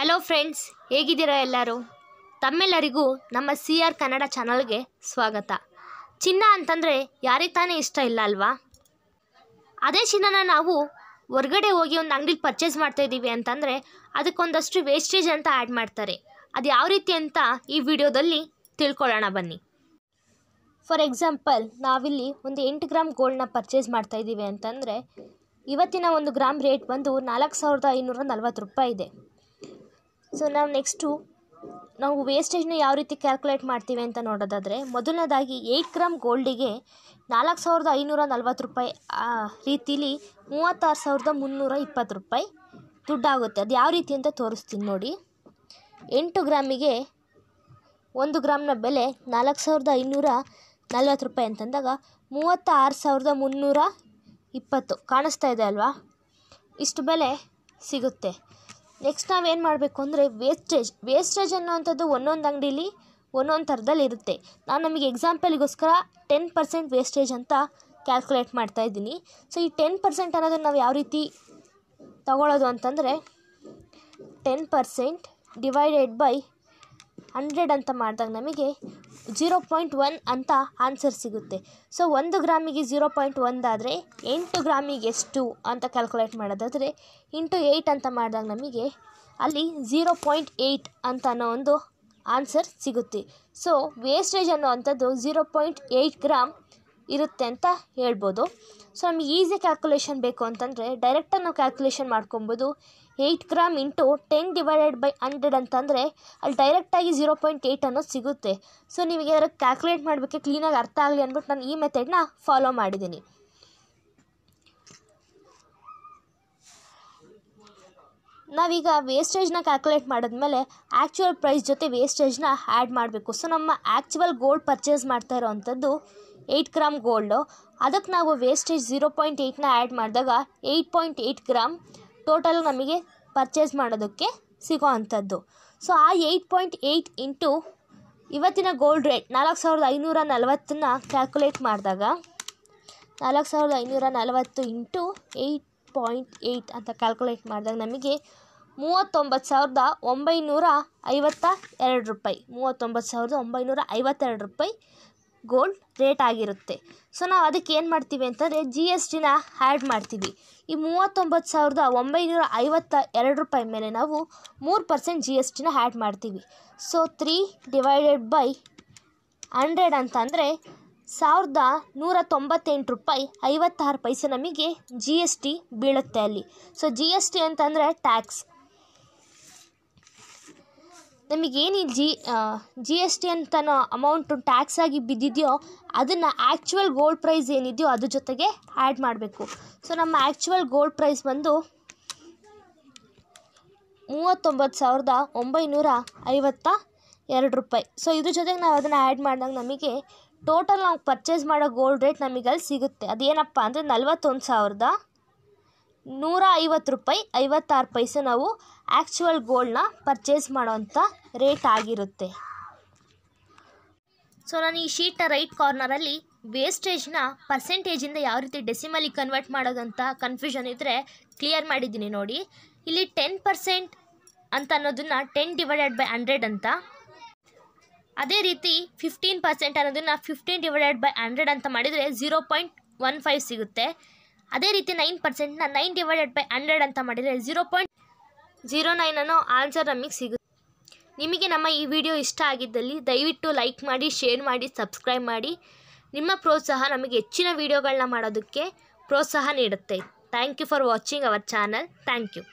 hello friends ಹೇಗಿದ್ದೀರಾ ಎಲ್ಲರೂ ತಮ್ಮೆಲ್ಲರಿಗೂ ನಮ್ಮ ಸಿ ಆರ್ ಕನ್ನಡ ಚಾನಲ್ಗೆ ಸ್ವಾಗತ ಚಿನ್ನ ಅಂತಂದರೆ ಯಾರಿಗೆ ತಾನೇ ಇಷ್ಟ ಇಲ್ಲ ಅಲ್ವಾ ಅದೇ ಚಿನ್ನನ ನಾವು ಹೊರಗಡೆ ಹೋಗಿ ಒಂದು ಅಂಗಡಿಲಿ ಪರ್ಚೇಸ್ ಮಾಡ್ತಾಯಿದ್ದೀವಿ ಅಂತಂದರೆ ಅದಕ್ಕೊಂದಷ್ಟು ವೇಸ್ಟೇಜ್ ಅಂತ ಆ್ಯಡ್ ಮಾಡ್ತಾರೆ ಅದು ಯಾವ ರೀತಿ ಅಂತ ಈ ವಿಡಿಯೋದಲ್ಲಿ ತಿಳ್ಕೊಳ್ಳೋಣ ಬನ್ನಿ ಫಾರ್ ಎಕ್ಸಾಂಪಲ್ ನಾವಿಲ್ಲಿ ಒಂದು ಎಂಟು ಗ್ರಾಮ್ ಗೋಲ್ಡ್ನ ಪರ್ಚೇಸ್ ಮಾಡ್ತಾಯಿದ್ದೀವಿ ಅಂತಂದರೆ ಇವತ್ತಿನ ಒಂದು ಗ್ರಾಮ್ ರೇಟ್ ಬಂದು ನಾಲ್ಕು ಸಾವಿರದ ಐನೂರ ನಲ್ವತ್ತು ರೂಪಾಯಿ ಇದೆ ಸೊ ನಾವು ನೆಕ್ಸ್ಟು ನಾವು ವೇಸ್ಟೇಜ್ನ ಯಾವ ರೀತಿ ಕ್ಯಾಲ್ಕುಲೇಟ್ ಮಾಡ್ತೀವಿ ಅಂತ ನೋಡೋದಾದರೆ ಮೊದಲನೇದಾಗಿ ಏಯ್ಟ್ ಗ್ರಾಮ್ ಗೋಲ್ಡಿಗೆ ನಾಲ್ಕು ಸಾವಿರದ ಐನೂರ ನಲ್ವತ್ತು ರೂಪಾಯಿ ಆ ರೀತಿಲಿ ಮೂವತ್ತಾರು ಸಾವಿರದ ಮುನ್ನೂರ ಇಪ್ಪತ್ತು ರೂಪಾಯಿ ದುಡ್ಡಾಗುತ್ತೆ ಅದು ಯಾವ ರೀತಿ ಅಂತ ತೋರಿಸ್ತೀನಿ ನೋಡಿ ಎಂಟು ಗ್ರಾಮಿಗೆ ಒಂದು ಗ್ರಾಮ್ನ ಬೆಲೆ ನಾಲ್ಕು ಸಾವಿರದ ಐನೂರ ನಲ್ವತ್ತು ರೂಪಾಯಿ ಅಂತಂದಾಗ ಮೂವತ್ತ ಆರು ಸಾವಿರದ ಮುನ್ನೂರ ಇಪ್ಪತ್ತು ಕಾಣಿಸ್ತಾ ಇದೆ ಅಲ್ವಾ ಇಷ್ಟು ಬೆಲೆ ಸಿಗುತ್ತೆ ನೆಕ್ಸ್ಟ್ ನಾವೇನು ಮಾಡಬೇಕು ಅಂದರೆ ವೇಸ್ಟೇಜ್ ವೇಸ್ಟೇಜ್ ಅನ್ನೋವಂಥದ್ದು ಒಂದೊಂದು ಅಂಗಡೀಲಿ ಒಂದೊಂದು ಥರದಲ್ಲಿ ಇರುತ್ತೆ ನಾನು ನಮಗೆ ಎಕ್ಸಾಂಪಲ್ಗೋಸ್ಕರ ಟೆನ್ ಪರ್ಸೆಂಟ್ ವೇಸ್ಟೇಜ್ ಅಂತ ಕ್ಯಾಲ್ಕುಲೇಟ್ ಮಾಡ್ತಾ ಇದ್ದೀನಿ ಸೊ ಈ ಟೆನ್ ಪರ್ಸೆಂಟ್ ಅನ್ನೋದನ್ನು ನಾವು ಯಾವ ರೀತಿ ತಗೊಳ್ಳೋದು ಅಂತಂದರೆ ten percent divided by hundred ಅಂತ ಮಾಡಿದಾಗ ನಮಗೆ ಜೀರೋ ಪಾಯಿಂಟ್ ಒನ್ ಅಂತ ಆನ್ಸರ್ ಸಿಗುತ್ತೆ ಸೊ ಒಂದು ಗ್ರಾಮಿಗೆ ಜೀರೋ ಪಾಯಿಂಟ್ ಒಂದಾದರೆ ಎಂಟು ಗ್ರಾಮಿಗೆ ಎಷ್ಟು ಅಂತ ಕ್ಯಾಲ್ಕುಲೇಟ್ ಮಾಡೋದಾದರೆ ಇಂಟು ಏಯ್ಟ್ ಅಂತ ಮಾಡಿದಾಗ ನಮಗೆ ಅಲ್ಲಿ ಝೀರೋ ಪಾಯಿಂಟ್ ಏಯ್ಟ್ ಅಂತ ಅನ್ನೋ ಒಂದು ಆನ್ಸರ್ ಸಿಗುತ್ತೆ ಸೊ ವೇಸ್ಟೇಜ್ ಅನ್ನೋ ಅಂಥದ್ದು ಝೀರೋ ಪಾಯಿಂಟ್ ಏಯ್ಟ್ ಗ್ರಾಮ್ ಇರುತ್ತೆ ಅಂತ ಹೇಳ್ಬೋದು ಸೊ ನಮಗೆ ಈಸಿ ಕ್ಯಾಲ್ಕುಲೇಷನ್ ಬೇಕು ಅಂತಂದರೆ ಡೈರೆಕ್ಟಾಗಿ ನಾವು ಕ್ಯಾಲ್ಕುಲೇಷನ್ ಮಾಡ್ಕೊಬೋದು eight gram into ten divided by hundred ಅಂತಂದರೆ ಅಲ್ಲಿ ಡೈರೆಕ್ಟಾಗಿ ಜೀರೋ ಪಾಯಿಂಟ್ ಏಯ್ಟ್ ಅನ್ನೋದು ಸಿಗುತ್ತೆ ಸೊ ನಿಮಗೆ ಅದರ ಕ್ಯಾಲ್ಕುಲೇಟ್ ಮಾಡಬೇಕೆ ಕ್ಲೀನಾಗಿ ಅರ್ಥ ಆಗಲಿ ಅಂದ್ಬಿಟ್ಟು ನಾನು ಈ ಮೆಥಡನ್ನ ಫಾಲೋ ಮಾಡಿದ್ದೀನಿ ನಾವೀಗ ವೇಸ್ಟೇಜ್ನ ಕ್ಯಾಲ್ಕುಲೇಟ್ ಮಾಡಿದ್ಮೇಲೆ ಆ್ಯಕ್ಚುವಲ್ ಪ್ರೈಸ್ ಜೊತೆ ವೇಸ್ಟೇಜ್ನ ಆ್ಯಡ್ ಮಾಡಬೇಕು ಸೊ ನಮ್ಮ ಆ್ಯಕ್ಚುವಲ್ ಗೋಲ್ಡ್ ಪರ್ಚೇಸ್ ಮಾಡ್ತಾ ಇರೋವಂಥದ್ದು ಏಯ್ಟ್ ಗ್ರಾಮ್ ಗೋಲ್ಡು ಅದಕ್ಕೆ ನಾವು ವೇಸ್ಟೇಜ್ ಜೀರೋ ಪಾಯಿಂಟ್ ಏಯ್ಟ್ನ ಆ್ಯಡ್ ಮಾಡಿದಾಗ eight point eight gram total ನಮಗೆ ಪರ್ಚೇಸ್ ಮಾಡೋದಕ್ಕೆ ಸಿಗೋ ಅಂಥದ್ದು ಸೊ ಆ ಏಯ್ಟ್ ಪಾಯಿಂಟ್ ಏಯ್ಟ್ ಇಂಟು ಇವತ್ತಿನ ಗೋಲ್ಡ್ ರೇಟ್ ನಾಲ್ಕು ಸಾವಿರದ ಐನೂರ ನಲವತ್ತನ್ನ ಕ್ಯಾಲ್ಕುಲೇಟ್ ಮಾಡಿದಾಗ ನಾಲ್ಕು ಸಾವಿರದ ಐನೂರ ನಲವತ್ತು ಇಂಟು ಏಯ್ಟ್ ಪಾಯಿಂಟ್ ಏಯ್ಟ್ ಅಂತ ಕ್ಯಾಲ್ಕುಲೇಟ್ ಮಾಡಿದಾಗ ನಮಗೆ ಮೂವತ್ತೊಂಬತ್ತು ಸಾವಿರದ ಒಂಬೈನೂರ ಐವತ್ತ ಎರಡು ರೂಪಾಯಿ ಮೂವತ್ತೊಂಬತ್ತು ಸಾವಿರದ ಒಂಬೈನೂರ ಐವತ್ತೆರಡು ರೂಪಾಯಿ ಗೋಲ್ಡ್ ರೇಟ್ ಆಗಿರುತ್ತೆ ಸೊ ನಾವು ಅದಕ್ಕೆ ಏನು ಮಾಡ್ತೀವಿ ಅಂತಂದರೆ ಜಿ ಎಸ್ ಟಿನ ಆ್ಯಡ್ ಮಾಡ್ತೀವಿ ಈ ಮೂವತ್ತೊಂಬತ್ತು ಸಾವಿರದ ಒಂಬೈನೂರ ಐವತ್ತ ಎರಡು ರೂಪಾಯಿ ಮೇಲೆ ನಾವು ಮೂರು ಪರ್ಸೆಂಟ್ ಜಿ ಎಸ್ ಟಿನ ಆ್ಯಡ್ ಮಾಡ್ತೀವಿ so three divided by hundred ಅಂತಂದರೆ ಸಾವಿರದ ನೂರ ತೊಂಬತ್ತೆಂಟು ರೂಪಾಯಿ ಐವತ್ತಾರು ಪೈಸೆ ನಮಗೆ ಜಿ ಎಸ್ ಟಿ ಬೀಳುತ್ತೆ ಅಲ್ಲಿ ಸೊ ಜಿ ಎಸ್ ಟಿ ಅಂತಂದರೆ ಟ್ಯಾಕ್ಸ್ ನಮಗೇನು ಜಿ ಜಿ ಎಸ್ ಟಿ ಅಂತನೋ ಅಮೌಂಟು ಟ್ಯಾಕ್ಸ್ ಆಗಿ ಬಿದ್ದಿದೆಯೋ ಅದನ್ನು ಆ್ಯಕ್ಚುವಲ್ ಗೋಲ್ಡ್ ಪ್ರೈಸ್ ಏನಿದೆಯೋ ಅದ್ರ ಜೊತೆಗೆ ಆ್ಯಡ್ ಮಾಡಬೇಕು ಸೊ ನಮ್ಮ ಆ್ಯಕ್ಚುವಲ್ ಗೋಲ್ಡ್ ಪ್ರೈಸ್ ಬಂದು ಮೂವತ್ತೊಂಬತ್ತು ಸಾವಿರದ ಒಂಬೈನೂರ ಐವತ್ತ ಎರಡು ರೂಪಾಯಿ ಸೊ ಇದ್ರ ಜೊತೆಗೆ ನಾವು ಅದನ್ನು ಆ್ಯಡ್ ಮಾಡಿದಾಗ ನಮಗೆ ಟೋಟಲ್ ನಾವು ಪರ್ಚೇಸ್ ಮಾಡೋ ಗೋಲ್ಡ್ ರೇಟ್ ನಮಗೆ ಅಲ್ಲಿ ಸಿಗುತ್ತೆ ಅದೇನಪ್ಪ ಅಂದರೆ ನಲ್ವತ್ತೊಂದು ಸಾವಿರದ ನೂರ ಐವತ್ತು ರೂಪಾಯಿ ಐವತ್ತಾರು ಪೈಸೆ ನಾವು ಆ್ಯಕ್ಚುವಲ್ ಗೋಲ್ಡ್ನ ಪರ್ಚೇಸ್ ಮಾಡೋವಂಥ ರೇಟ್ ಆಗಿರುತ್ತೆ ಸೊ ನಾನು ಈ ಶೀಟ್ನ ರೈಟ್ ಕಾರ್ನರಲ್ಲಿ ವೇಸ್ಟೇಜ್ನ ಪರ್ಸೆಂಟೇಜಿಂದ ಯಾವ ರೀತಿ ಡೆಸಿಮಲ್ಲಿ ಕನ್ವರ್ಟ್ ಮಾಡೋದಂತ ಕನ್ಫ್ಯೂಷನ್ ಇದ್ದರೆ ಕ್ಲಿಯರ್ ಮಾಡಿದ್ದೀನಿ ನೋಡಿ ಇಲ್ಲಿ ಟೆನ್ ಪರ್ಸೆಂಟ್ ಅಂತ ಅನ್ನೋದನ್ನು ಟೆನ್ ಡಿವೈಡೆಡ್ ಬೈ ಹಂಡ್ರೆಡ್ ಅಂತ ಅದೇ ರೀತಿ ಫಿಫ್ಟೀನ್ ಪರ್ಸೆಂಟ್ ಅನ್ನೋದನ್ನು ಫಿಫ್ಟೀನ್ ಡಿವೈಡೆಡ್ ಬೈ ಹಂಡ್ರೆಡ್ ಅಂತ ಮಾಡಿದರೆ ಝೀರೋ ಪಾಯಿಂಟ್ ಒನ್ ಫೈವ್ ಸಿಗುತ್ತೆ ಅದೇ ರೀತಿ ನೈನ್ ಪರ್ಸೆಂಟ್ನ ನೈನ್ ಡಿವೈಡೆಡ್ ಬೈ ಹಂಡ್ರೆಡ್ ಅಂತ ಮಾಡಿದರೆ ಝೀರೋ ಪಾಯಿಂಟ್ ಜೀರೋ ನೈನ್ ಅನ್ನೋ ಆನ್ಸರ್ ನಮಗೆ ಸಿಗುತ್ತೆ ನಿಮಗೆ ನಮ್ಮ ಈ ವಿಡಿಯೋ ಇಷ್ಟ ಆಗಿದ್ದಲ್ಲಿ ದಯವಿಟ್ಟು ಲೈಕ್ ಮಾಡಿ ಶೇರ್ ಮಾಡಿ ಸಬ್ಸ್ಕ್ರೈಬ್ ಮಾಡಿ ನಿಮ್ಮ ಪ್ರೋತ್ಸಾಹ ನಮಗೆ ಹೆಚ್ಚಿನ ವೀಡಿಯೋಗಳನ್ನ ಮಾಡೋದಕ್ಕೆ ಪ್ರೋತ್ಸಾಹ ನೀಡುತ್ತೆ thank you for watching our channel thank you